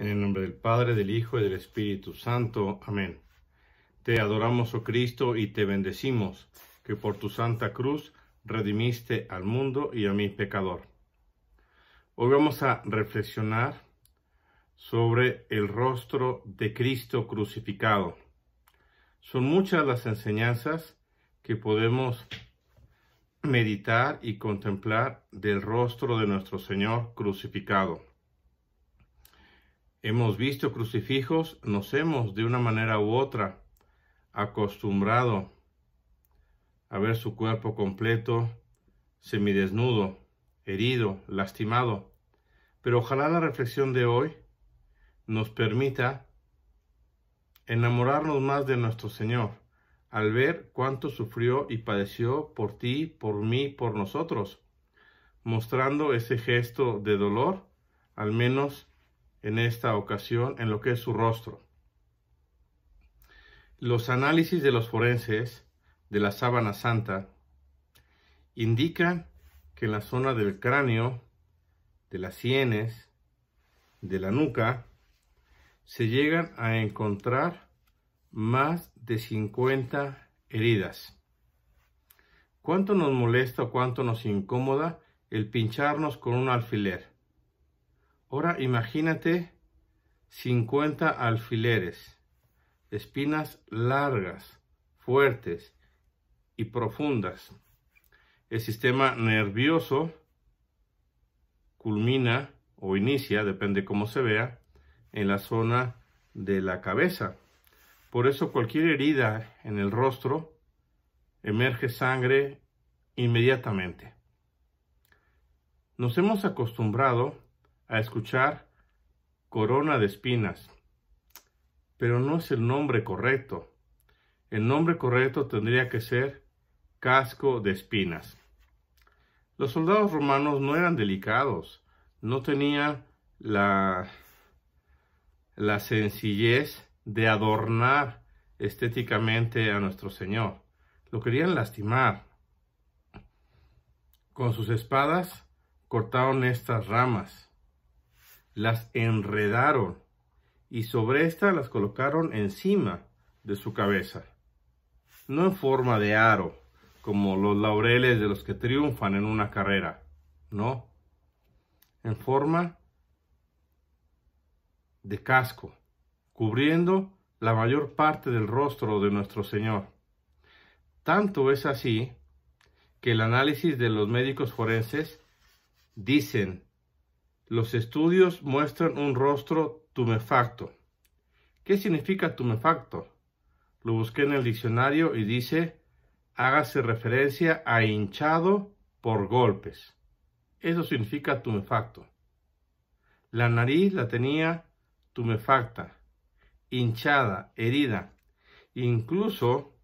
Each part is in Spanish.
En el nombre del Padre, del Hijo y del Espíritu Santo. Amén. Te adoramos, oh Cristo, y te bendecimos, que por tu santa cruz redimiste al mundo y a mi pecador. Hoy vamos a reflexionar sobre el rostro de Cristo crucificado. Son muchas las enseñanzas que podemos meditar y contemplar del rostro de nuestro Señor crucificado. Hemos visto crucifijos, nos hemos de una manera u otra acostumbrado a ver su cuerpo completo, semidesnudo, herido, lastimado. Pero ojalá la reflexión de hoy nos permita enamorarnos más de nuestro Señor al ver cuánto sufrió y padeció por ti, por mí, por nosotros, mostrando ese gesto de dolor, al menos en esta ocasión en lo que es su rostro. Los análisis de los forenses de la sábana santa indican que en la zona del cráneo, de las sienes, de la nuca, se llegan a encontrar más de 50 heridas. ¿Cuánto nos molesta o cuánto nos incomoda el pincharnos con un alfiler? Ahora imagínate 50 alfileres, espinas largas, fuertes y profundas. El sistema nervioso culmina o inicia, depende cómo se vea, en la zona de la cabeza. Por eso cualquier herida en el rostro emerge sangre inmediatamente. Nos hemos acostumbrado a escuchar corona de espinas. Pero no es el nombre correcto. El nombre correcto tendría que ser casco de espinas. Los soldados romanos no eran delicados, no tenían la, la sencillez de adornar estéticamente a nuestro Señor. Lo querían lastimar. Con sus espadas cortaron estas ramas las enredaron y sobre esta las colocaron encima de su cabeza, no en forma de aro, como los laureles de los que triunfan en una carrera, no, en forma de casco, cubriendo la mayor parte del rostro de nuestro Señor. Tanto es así que el análisis de los médicos forenses dicen los estudios muestran un rostro tumefacto. ¿Qué significa tumefacto? Lo busqué en el diccionario y dice, hágase referencia a hinchado por golpes. Eso significa tumefacto. La nariz la tenía tumefacta, hinchada, herida. Incluso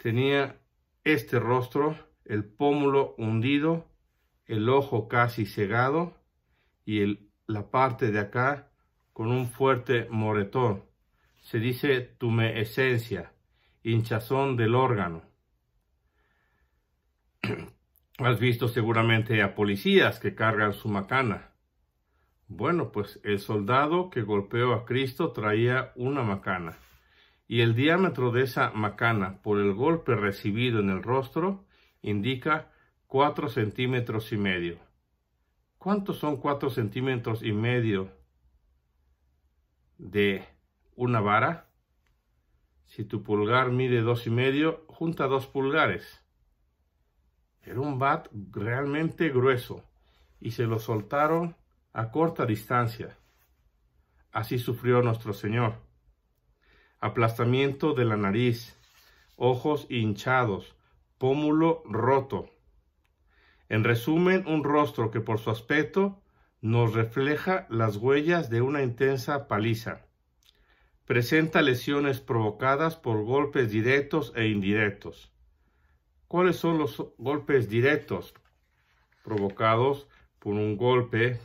tenía este rostro, el pómulo hundido el ojo casi cegado y el, la parte de acá con un fuerte moretón. Se dice esencia hinchazón del órgano. Has visto seguramente a policías que cargan su macana. Bueno, pues el soldado que golpeó a Cristo traía una macana, y el diámetro de esa macana por el golpe recibido en el rostro indica 4 centímetros y medio. ¿Cuántos son 4 centímetros y medio de una vara? Si tu pulgar mide dos y medio, junta dos pulgares. Era un bat realmente grueso y se lo soltaron a corta distancia. Así sufrió nuestro Señor. Aplastamiento de la nariz, ojos hinchados, pómulo roto, en resumen, un rostro que por su aspecto nos refleja las huellas de una intensa paliza. Presenta lesiones provocadas por golpes directos e indirectos. ¿Cuáles son los golpes directos? Provocados por un golpe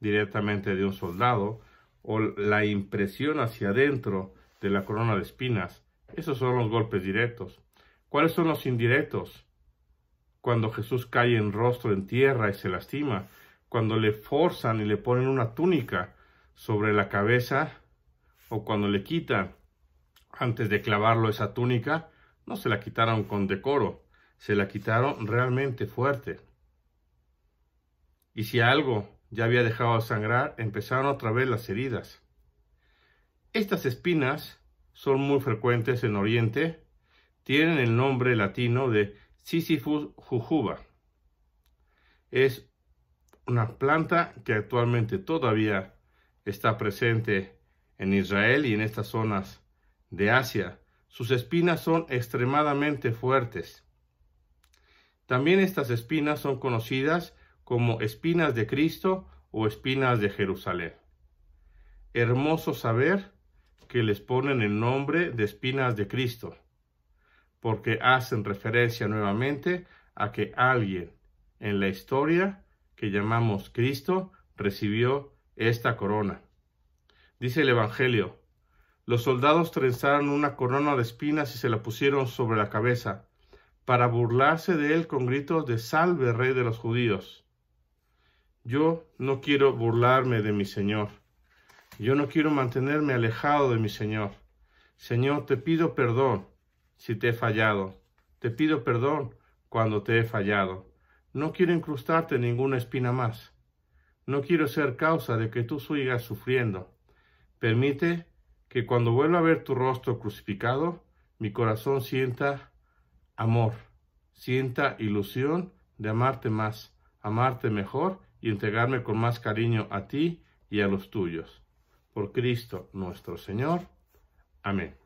directamente de un soldado o la impresión hacia adentro de la corona de espinas. Esos son los golpes directos. ¿Cuáles son los indirectos? cuando Jesús cae en rostro en tierra y se lastima, cuando le forzan y le ponen una túnica sobre la cabeza o cuando le quitan antes de clavarlo esa túnica, no se la quitaron con decoro, se la quitaron realmente fuerte. Y si algo ya había dejado de sangrar, empezaron otra vez las heridas. Estas espinas son muy frecuentes en Oriente, tienen el nombre latino de Sisyphus jujuba. Es una planta que actualmente todavía está presente en Israel y en estas zonas de Asia. Sus espinas son extremadamente fuertes. También estas espinas son conocidas como espinas de Cristo o espinas de Jerusalén. Hermoso saber que les ponen el nombre de espinas de Cristo porque hacen referencia nuevamente a que alguien en la historia que llamamos Cristo recibió esta corona. Dice el Evangelio, los soldados trenzaron una corona de espinas y se la pusieron sobre la cabeza, para burlarse de él con gritos de salve rey de los judíos. Yo no quiero burlarme de mi Señor. Yo no quiero mantenerme alejado de mi Señor. Señor, te pido perdón si te he fallado. Te pido perdón cuando te he fallado. No quiero incrustarte ninguna espina más. No quiero ser causa de que tú sigas sufriendo. Permite que cuando vuelva a ver tu rostro crucificado, mi corazón sienta amor, sienta ilusión de amarte más, amarte mejor y entregarme con más cariño a ti y a los tuyos. Por Cristo nuestro Señor. Amén.